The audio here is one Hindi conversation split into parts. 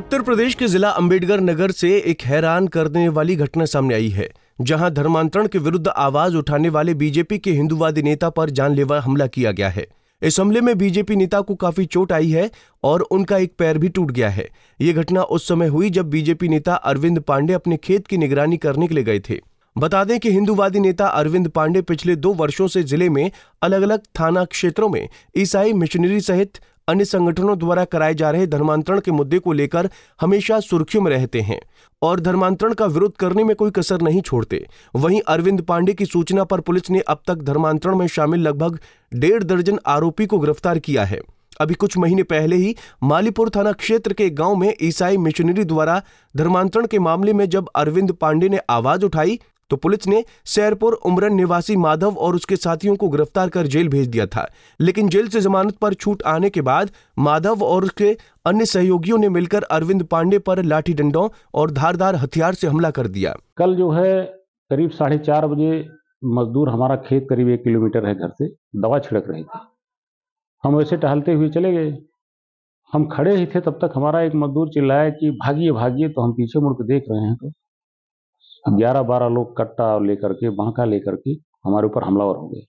उत्तर प्रदेश के जिला अंबेडकर नगर से एक हैरान करने वाली घटना सामने आई है जहां धर्मांतरण के विरुद्ध आवाज उठाने वाले बीजेपी के हिंदुवादी नेता पर जानलेवा हमला किया गया है इस हमले में बीजेपी नेता को काफी चोट आई है और उनका एक पैर भी टूट गया है ये घटना उस समय हुई जब बीजेपी नेता अरविंद पांडे अपने खेत की निगरानी करने के लिए गए थे बता दें कि हिंदूवादी नेता अरविंद पांडे पिछले दो वर्षों से जिले में अलग अलग थाना क्षेत्रों में ईसाई मिशनरी सहित अन्य संगठनों द्वारा कराए जा रहे धर्मांतरण के मुद्दे को लेकर हमेशा सुर्खियों में रहते हैं और धर्मांतरण का विरोध करने में कोई कसर नहीं छोड़ते वहीं अरविंद पांडे की सूचना पर पुलिस ने अब तक धर्मांतरण में शामिल लगभग डेढ़ दर्जन आरोपी को गिरफ्तार किया है अभी कुछ महीने पहले ही मालीपुर थाना क्षेत्र के गांव में ईसाई मिशनरी द्वारा धर्मांतरण के मामले में जब अरविंद पांडे ने आवाज उठाई तो पुलिस ने सैरपुर उमरन निवासी माधव और उसके साथियों को गिरफ्तार कर जेल भेज दिया था लेकिन जेल से जमानत पर छूट आने के बाद माधव और उसके अन्य सहयोगियों ने मिलकर अरविंद पांडे पर लाठी डंडों और धारदार हथियार से हमला कर दिया कल जो है करीब साढ़े चार बजे मजदूर हमारा खेत करीब एक किलोमीटर है घर से दवा छिड़क रहे थे हम वैसे टहलते हुए चले गए हम खड़े ही थे तब तक हमारा एक मजदूर चिल्लाया कि भागिए भागिए तो हम पीछे मुड़ के देख रहे हैं तो ग्यारह बारह लोग कट्टा लेकर के बांका लेकर के हमारे ऊपर हमलावर हो गए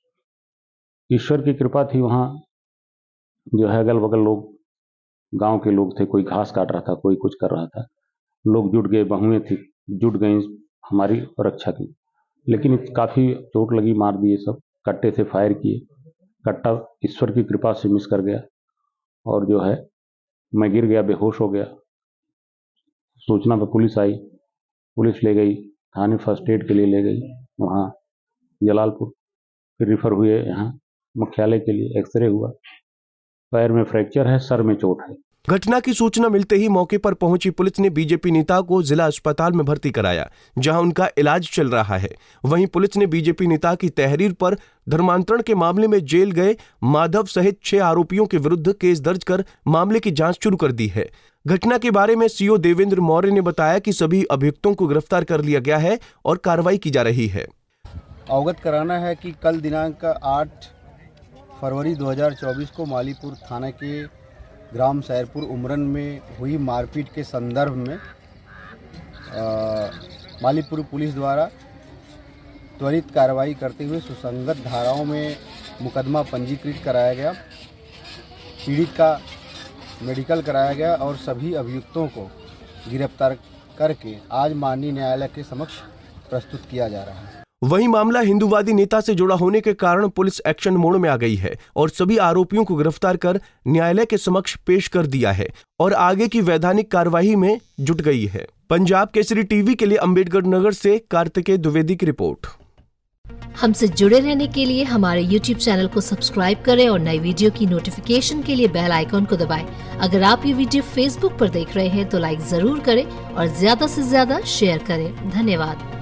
ईश्वर की कृपा थी वहाँ जो है अगल बगल लोग गांव के लोग थे कोई घास काट रहा था कोई कुछ कर रहा था लोग जुट गए बहुएं थी जुट गई हमारी रक्षा की लेकिन काफ़ी चोट लगी मार दिए सब कट्टे से फायर किए कट्टा ईश्वर की कृपा से मिस कर गया और जो है मैं गिर गया बेहोश हो गया सूचना पर पुलिस आई पुलिस ले गई थाने फर्स्ट एड के लिए ले गई वहाँ जलालपुर फिर रिफ़र हुए यहाँ मुख्यालय के लिए एक्सरे हुआ पैर में फ्रैक्चर है सर में चोट है घटना की सूचना मिलते ही मौके पर पहुंची पुलिस ने बीजेपी नेता को जिला अस्पताल में भर्ती कराया जहां उनका इलाज चल रहा है वहीं पुलिस ने बीजेपी नेता की तहरीर पर धर्मांतरण के मामले में जेल गए माधव सहित छह आरोपियों के विरुद्ध केस दर्ज कर मामले की जांच शुरू कर दी है घटना के बारे में सीओ देवेंद्र मौर्य ने बताया कि सभी अभियुक्तों को गिरफ्तार कर लिया गया है और कार्रवाई की जा रही है अवगत कराना है कि कल दिनांक आठ फरवरी 2024 को मालीपुर थाना के ग्राम सैरपुर उमरन में हुई मारपीट के संदर्भ में मालीपुर पुलिस द्वारा त्वरित कार्रवाई करते हुए सुसंगत धाराओं में मुकदमा पंजीकृत कराया गया पीड़ित का मेडिकल कराया गया और सभी अभियुक्तों को गिरफ्तार करके आज माननीय न्यायालय के समक्ष प्रस्तुत किया जा रहा है वही मामला हिंदुवादी नेता से जुड़ा होने के कारण पुलिस एक्शन मोड में आ गई है और सभी आरोपियों को गिरफ्तार कर न्यायालय के समक्ष पेश कर दिया है और आगे की वैधानिक कार्यवाही में जुट गई है पंजाब केसरी टीवी के लिए अम्बेडकर नगर से कार्तिकेय द्विवेदी की रिपोर्ट हमसे जुड़े रहने के लिए हमारे YouTube चैनल को सब्सक्राइब करें और नई वीडियो की नोटिफिकेशन के लिए बेल आइकॉन को दबाएं। अगर आप ये वीडियो Facebook पर देख रहे हैं तो लाइक जरूर करें और ज्यादा से ज्यादा शेयर करें धन्यवाद